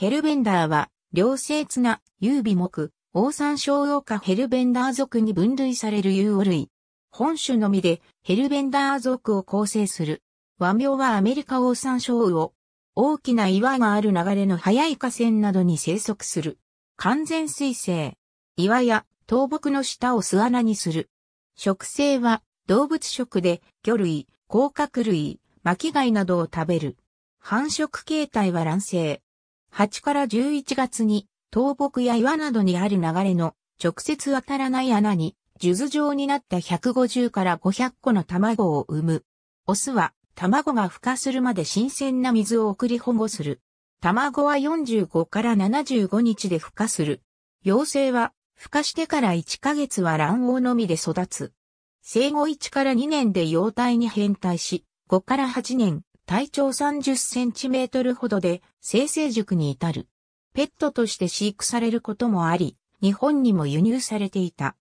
ヘルベンダーは、良性綱、優美木、オオサンシウウオカヘルベンダー属に分類される有オ類。本種のみでヘルベンダー属を構成する。和名はアメリカオオサンシウウオ。大きな岩がある流れの速い河川などに生息する。完全水生。岩や倒木の下を巣穴にする。食性は動物食で魚類、甲殻類、巻貝などを食べる。繁殖形態は卵生。8から11月に倒木や岩などにある流れの直接当たらない穴に、数珠状になった150から500個の卵を産む。オスは卵が孵化するまで新鮮な水を送り保護する。卵は45から75日で孵化する。幼生は孵化してから1ヶ月は卵黄のみで育つ。生後1から2年で幼体に変態し、5から8年、体長30センチメートルほどで生成塾に至る。ペットとして飼育されることもあり、日本にも輸入されていた。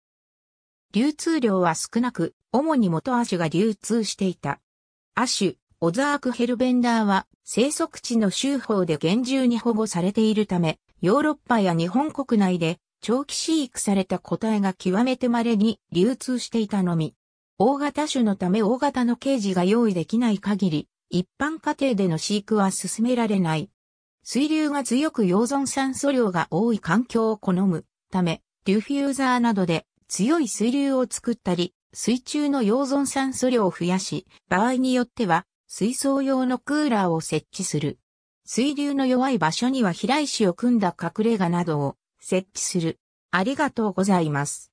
流通量は少なく、主に元アシュが流通していた。アシュ、オザークヘルベンダーは生息地の州法で厳重に保護されているため、ヨーロッパや日本国内で長期飼育された個体が極めて稀に流通していたのみ。大型種のため大型のケージが用意できない限り、一般家庭での飼育は進められない。水流が強く溶存酸素量が多い環境を好むため、デュフューザーなどで強い水流を作ったり、水中の溶存酸素量を増やし、場合によっては水槽用のクーラーを設置する。水流の弱い場所には飛来石を組んだ隠れ家などを設置する。ありがとうございます。